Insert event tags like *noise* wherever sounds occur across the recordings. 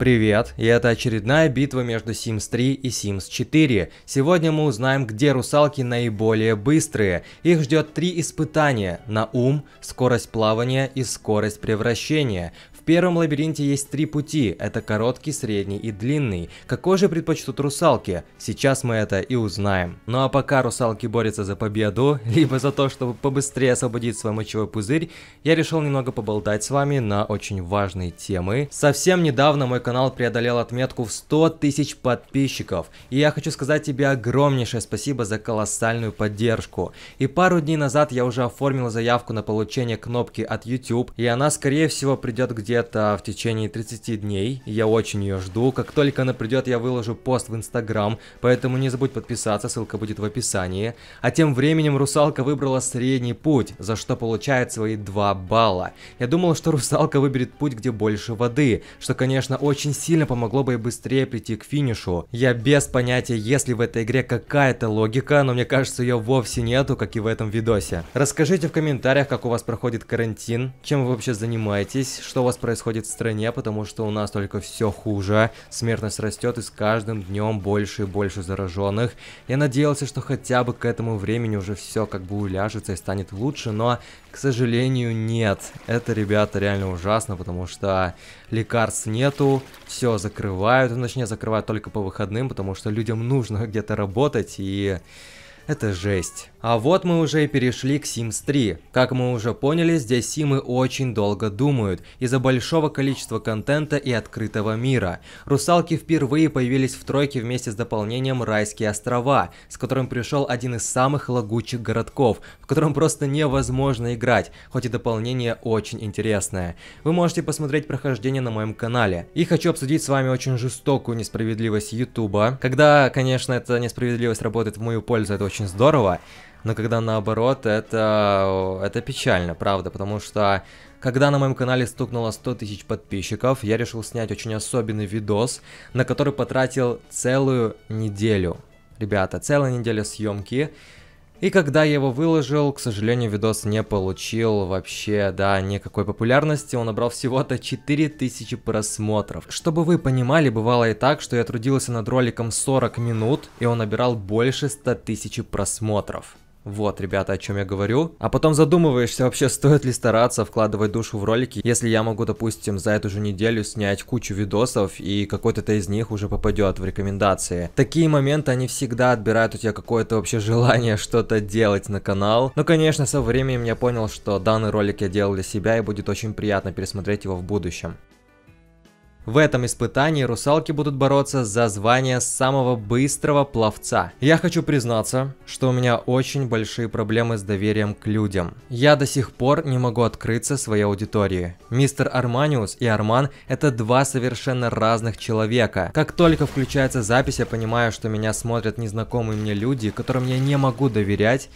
Привет, и это очередная битва между Sims 3 и Sims 4. Сегодня мы узнаем, где русалки наиболее быстрые. Их ждет три испытания – на ум, скорость плавания и скорость превращения первом лабиринте есть три пути, это короткий, средний и длинный. Какой же предпочтут русалки? Сейчас мы это и узнаем. Ну а пока русалки борются за победу, *laughs* либо за то, чтобы побыстрее освободить свой мочевой пузырь, я решил немного поболтать с вами на очень важные темы. Совсем недавно мой канал преодолел отметку в 100 тысяч подписчиков, и я хочу сказать тебе огромнейшее спасибо за колоссальную поддержку. И пару дней назад я уже оформил заявку на получение кнопки от YouTube, и она скорее всего придет где то это в течение 30 дней. Я очень ее жду. Как только она придет, я выложу пост в Инстаграм, поэтому не забудь подписаться, ссылка будет в описании. А тем временем русалка выбрала средний путь, за что получает свои 2 балла. Я думал, что русалка выберет путь, где больше воды, что, конечно, очень сильно помогло бы и быстрее прийти к финишу. Я без понятия, есть ли в этой игре какая-то логика, но мне кажется, ее вовсе нету, как и в этом видосе. Расскажите в комментариях, как у вас проходит карантин, чем вы вообще занимаетесь, что у вас происходит в стране, потому что у нас только все хуже, смертность растет и с каждым днем больше и больше зараженных. Я надеялся, что хотя бы к этому времени уже все как бы уляжется и станет лучше, но, к сожалению, нет. Это, ребята, реально ужасно, потому что лекарств нету, все закрывают, ну, точнее, закрывают только по выходным, потому что людям нужно *laughs* где-то работать и... Это жесть. А вот мы уже и перешли к Sims 3. Как мы уже поняли, здесь симы очень долго думают, из-за большого количества контента и открытого мира. Русалки впервые появились в тройке вместе с дополнением Райские острова, с которым пришел один из самых лагучих городков, в котором просто невозможно играть, хоть и дополнение очень интересное. Вы можете посмотреть прохождение на моем канале. И хочу обсудить с вами очень жестокую несправедливость Ютуба. Когда, конечно, эта несправедливость работает в мою пользу, это очень здорово, но когда наоборот, это, это печально, правда, потому что когда на моем канале стукнуло 100 тысяч подписчиков, я решил снять очень особенный видос, на который потратил целую неделю. Ребята, целая неделя съемки, и когда я его выложил, к сожалению, видос не получил вообще, да, никакой популярности, он набрал всего-то 4000 просмотров. Чтобы вы понимали, бывало и так, что я трудился над роликом 40 минут, и он набирал больше 100 тысяч просмотров. Вот, ребята, о чем я говорю. А потом задумываешься вообще, стоит ли стараться вкладывать душу в ролики, если я могу, допустим, за эту же неделю снять кучу видосов, и какой-то из них уже попадет в рекомендации. Такие моменты, они всегда отбирают у тебя какое-то вообще желание что-то делать на канал. Но, ну, конечно, со временем я понял, что данный ролик я делал для себя, и будет очень приятно пересмотреть его в будущем. В этом испытании русалки будут бороться за звание самого быстрого пловца. Я хочу признаться, что у меня очень большие проблемы с доверием к людям. Я до сих пор не могу открыться своей аудитории. Мистер Арманиус и Арман – это два совершенно разных человека. Как только включается запись, я понимаю, что меня смотрят незнакомые мне люди, которым я не могу доверять,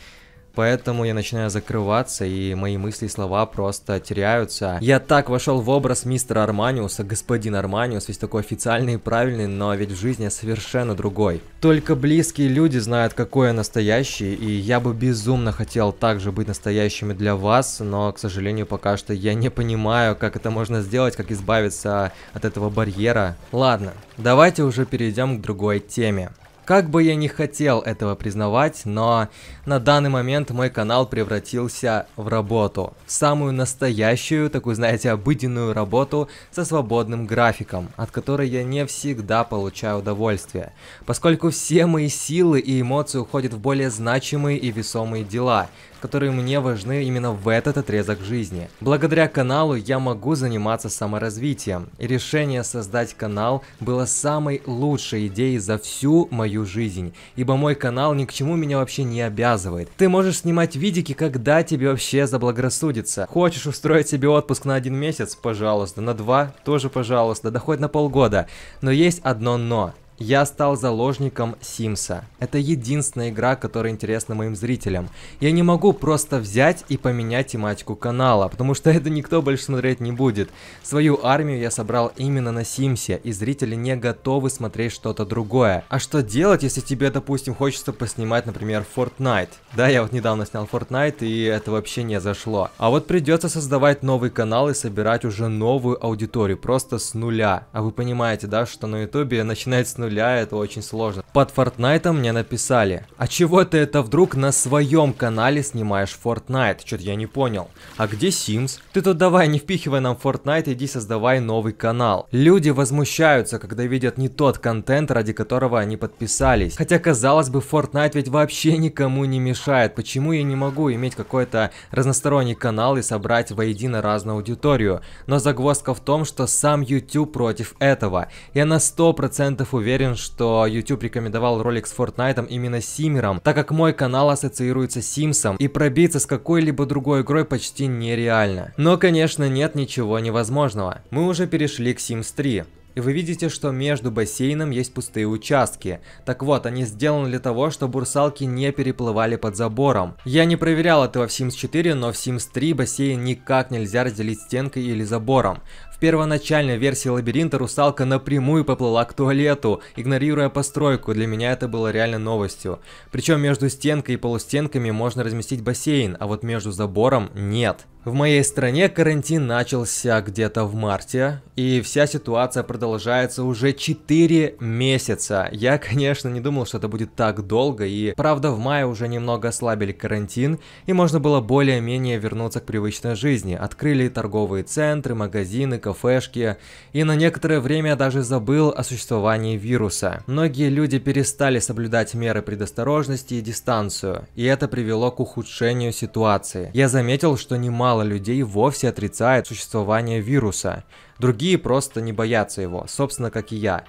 Поэтому я начинаю закрываться, и мои мысли и слова просто теряются. Я так вошел в образ мистера Арманиуса, господин Арманиус, весь такой официальный и правильный, но ведь в жизни я совершенно другой. Только близкие люди знают, какой я настоящий, и я бы безумно хотел также быть настоящими для вас, но, к сожалению, пока что я не понимаю, как это можно сделать, как избавиться от этого барьера. Ладно, давайте уже перейдем к другой теме. Как бы я не хотел этого признавать, но на данный момент мой канал превратился в работу. В самую настоящую, такую, знаете, обыденную работу со свободным графиком, от которой я не всегда получаю удовольствие. Поскольку все мои силы и эмоции уходят в более значимые и весомые дела, которые мне важны именно в этот отрезок жизни. Благодаря каналу я могу заниматься саморазвитием, и решение создать канал было самой лучшей идеей за всю мою жизнь, ибо мой канал ни к чему меня вообще не обязывает. Ты можешь снимать видики, когда тебе вообще заблагорассудится. Хочешь устроить себе отпуск на один месяц? Пожалуйста. На два? Тоже пожалуйста. Да хоть на полгода. Но есть одно но. Я стал заложником Симса. Это единственная игра, которая интересна моим зрителям. Я не могу просто взять и поменять тематику канала, потому что это никто больше смотреть не будет. Свою армию я собрал именно на Симсе, и зрители не готовы смотреть что-то другое. А что делать, если тебе, допустим, хочется поснимать, например, Fortnite? Да, я вот недавно снял Fortnite, и это вообще не зашло. А вот придется создавать новый канал и собирать уже новую аудиторию, просто с нуля. А вы понимаете, да, что на ютубе начинается нуля это очень сложно. Под Fortnite мне написали, а чего ты это вдруг на своем канале снимаешь Fortnite? Что-то я не понял. А где Sims? Ты тут давай, не впихивай нам Fortnite, иди создавай новый канал. Люди возмущаются, когда видят не тот контент, ради которого они подписались. Хотя, казалось бы, Fortnite ведь вообще никому не мешает. Почему я не могу иметь какой-то разносторонний канал и собрать воедино разную аудиторию? Но загвоздка в том, что сам YouTube против этого. Я на 100% уверен, уверен, что YouTube рекомендовал ролик с Fortnite именно симмером, так как мой канал ассоциируется с Симсом, и пробиться с какой-либо другой игрой почти нереально. Но, конечно, нет ничего невозможного. Мы уже перешли к Sims 3. И вы видите, что между бассейном есть пустые участки. Так вот, они сделаны для того, чтобы русалки не переплывали под забором. Я не проверял этого в Sims 4, но в Sims 3 бассейн никак нельзя разделить стенкой или забором первоначальной версии лабиринта русалка напрямую поплыла к туалету, игнорируя постройку, для меня это было реально новостью. Причем между стенкой и полустенками можно разместить бассейн, а вот между забором нет. В моей стране карантин начался где-то в марте, и вся ситуация продолжается уже 4 месяца. Я, конечно, не думал, что это будет так долго, и правда в мае уже немного ослабили карантин, и можно было более-менее вернуться к привычной жизни. Открыли торговые центры, магазины, кафе кафешки, и на некоторое время даже забыл о существовании вируса. Многие люди перестали соблюдать меры предосторожности и дистанцию, и это привело к ухудшению ситуации. Я заметил, что немало людей вовсе отрицает существование вируса, Другие просто не боятся его, собственно, как и я.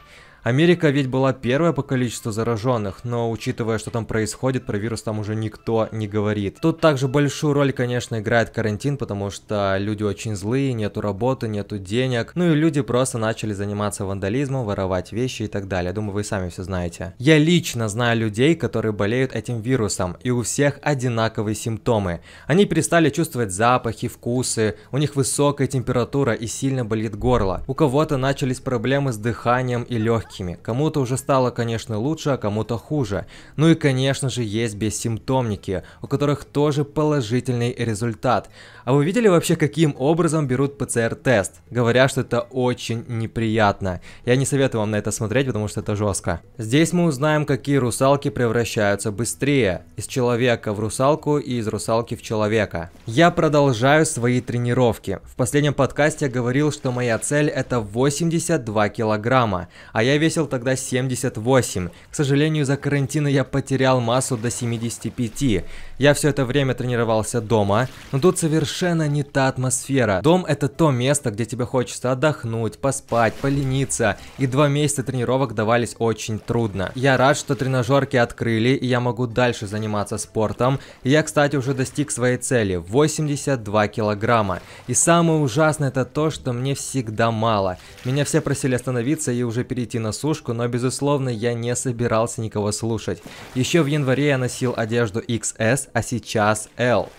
Америка ведь была первая по количеству зараженных, но учитывая, что там происходит, про вирус там уже никто не говорит. Тут также большую роль, конечно, играет карантин, потому что люди очень злые, нету работы, нету денег, ну и люди просто начали заниматься вандализмом, воровать вещи и так далее. Думаю, вы сами все знаете. Я лично знаю людей, которые болеют этим вирусом, и у всех одинаковые симптомы. Они перестали чувствовать запахи, вкусы, у них высокая температура и сильно болит горло. У кого-то начались проблемы с дыханием и легкими легкими. Кому-то уже стало, конечно, лучше, а кому-то хуже. Ну и, конечно же, есть бессимптомники, у которых тоже положительный результат. А вы видели вообще, каким образом берут ПЦР-тест? говоря, что это очень неприятно. Я не советую вам на это смотреть, потому что это жестко. Здесь мы узнаем, какие русалки превращаются быстрее. Из человека в русалку и из русалки в человека. Я продолжаю свои тренировки. В последнем подкасте я говорил, что моя цель это 82 килограмма, а я весил тогда 78. К сожалению, за карантина я потерял массу до 75. Я все это время тренировался дома, но тут совершенно не та атмосфера. Дом это то место, где тебе хочется отдохнуть, поспать, полениться. И два месяца тренировок давались очень трудно. Я рад, что тренажерки открыли, и я могу дальше заниматься спортом. И я, кстати, уже достиг своей цели – 82 килограмма. И самое ужасное это то, что мне всегда мало. Меня все просили остановиться и уже перейти на сушку, но, безусловно, я не собирался никого слушать. Еще в январе я носил одежду XS, а сейчас L.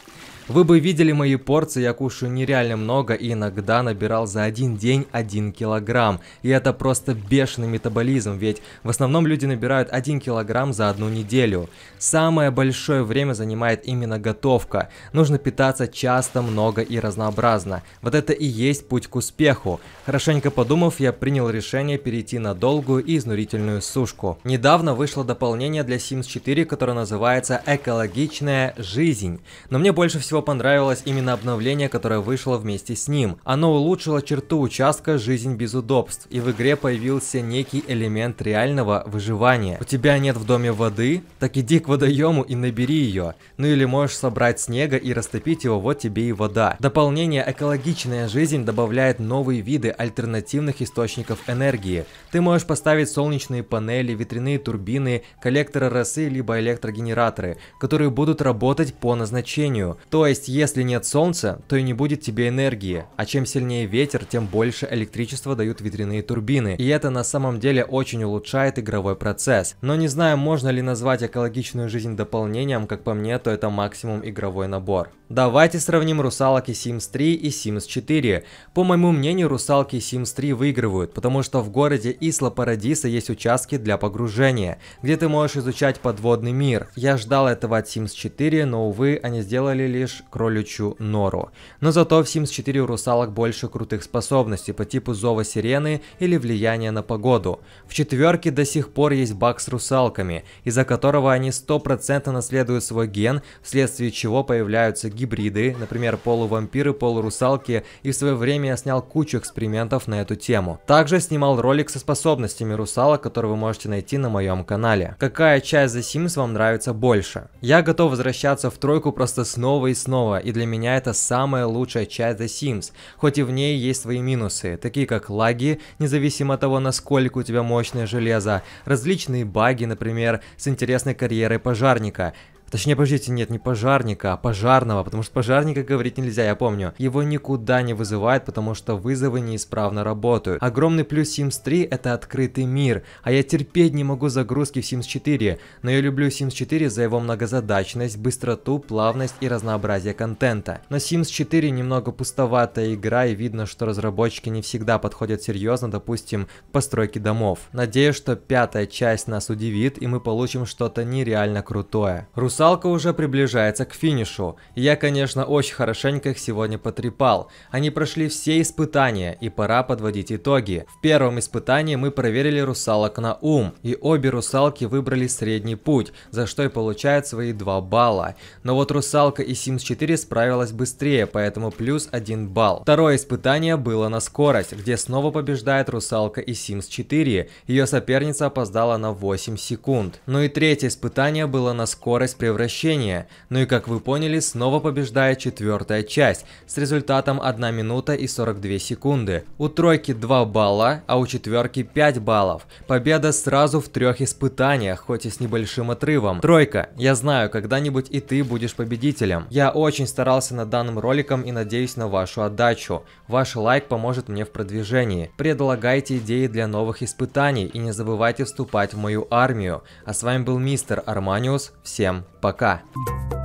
Вы бы видели мои порции, я кушаю нереально много и иногда набирал за один день 1 килограмм. И это просто бешеный метаболизм, ведь в основном люди набирают 1 килограмм за одну неделю. Самое большое время занимает именно готовка. Нужно питаться часто, много и разнообразно. Вот это и есть путь к успеху. Хорошенько подумав, я принял решение перейти на долгую и изнурительную сушку. Недавно вышло дополнение для Sims 4, которое называется «Экологичная жизнь». Но мне больше всего всего понравилось именно обновление, которое вышло вместе с ним. Оно улучшило черту участка «Жизнь без удобств», и в игре появился некий элемент реального выживания. У тебя нет в доме воды? Так иди к водоему и набери ее. Ну или можешь собрать снега и растопить его, вот тебе и вода. Дополнение «Экологичная жизнь» добавляет новые виды альтернативных источников энергии. Ты можешь поставить солнечные панели, ветряные турбины, коллекторы росы, либо электрогенераторы, которые будут работать по назначению. То есть, если нет солнца, то и не будет тебе энергии, а чем сильнее ветер, тем больше электричества дают ветряные турбины, и это на самом деле очень улучшает игровой процесс. Но не знаю, можно ли назвать экологичную жизнь дополнением, как по мне, то это максимум игровой набор. Давайте сравним русалок и Sims 3 и Sims 4. По моему мнению, русалки и Sims 3 выигрывают, потому что в городе Исла Парадиса есть участки для погружения, где ты можешь изучать подводный мир. Я ждал этого от Sims 4, но увы, они сделали лишь лишь кроличью нору. Но ну, зато в Sims 4 у русалок больше крутых способностей по типу зова сирены или влияния на погоду. В четверке до сих пор есть баг с русалками, из-за которого они стопроцентно наследуют свой ген, вследствие чего появляются гибриды, например, полувампиры, полурусалки, и в свое время я снял кучу экспериментов на эту тему. Также снимал ролик со способностями русалок, который вы можете найти на моем канале. Какая часть The Sims вам нравится больше? Я готов возвращаться в тройку просто снова и снова снова, и для меня это самая лучшая часть The Sims, хоть и в ней есть свои минусы, такие как лаги, независимо от того, насколько у тебя мощное железо, различные баги, например, с интересной карьерой пожарника, Точнее, подождите, нет, не пожарника, а пожарного, потому что пожарника говорить нельзя, я помню. Его никуда не вызывают, потому что вызовы неисправно работают. Огромный плюс Sims 3 это открытый мир, а я терпеть не могу загрузки в Sims 4, но я люблю Sims 4 за его многозадачность, быстроту, плавность и разнообразие контента. Но Sims 4 немного пустоватая игра и видно, что разработчики не всегда подходят серьезно, допустим, к постройке домов. Надеюсь, что пятая часть нас удивит и мы получим что-то нереально крутое. Русалка уже приближается к финишу. Я, конечно, очень хорошенько их сегодня потрепал. Они прошли все испытания, и пора подводить итоги. В первом испытании мы проверили русалок на ум, и обе русалки выбрали средний путь, за что и получают свои 2 балла. Но вот русалка и Sims 4 справилась быстрее, поэтому плюс 1 балл. Второе испытание было на скорость, где снова побеждает русалка и Sims 4. Ее соперница опоздала на 8 секунд. Ну и третье испытание было на скорость четвертое Ну и как вы поняли, снова побеждает четвертая часть с результатом 1 минута и 42 секунды. У тройки 2 балла, а у четверки 5 баллов. Победа сразу в трех испытаниях, хоть и с небольшим отрывом. Тройка, я знаю, когда-нибудь и ты будешь победителем. Я очень старался над данным роликом и надеюсь на вашу отдачу. Ваш лайк поможет мне в продвижении. Предлагайте идеи для новых испытаний и не забывайте вступать в мою армию. А с вами был мистер Арманиус. Всем Пока. Пока.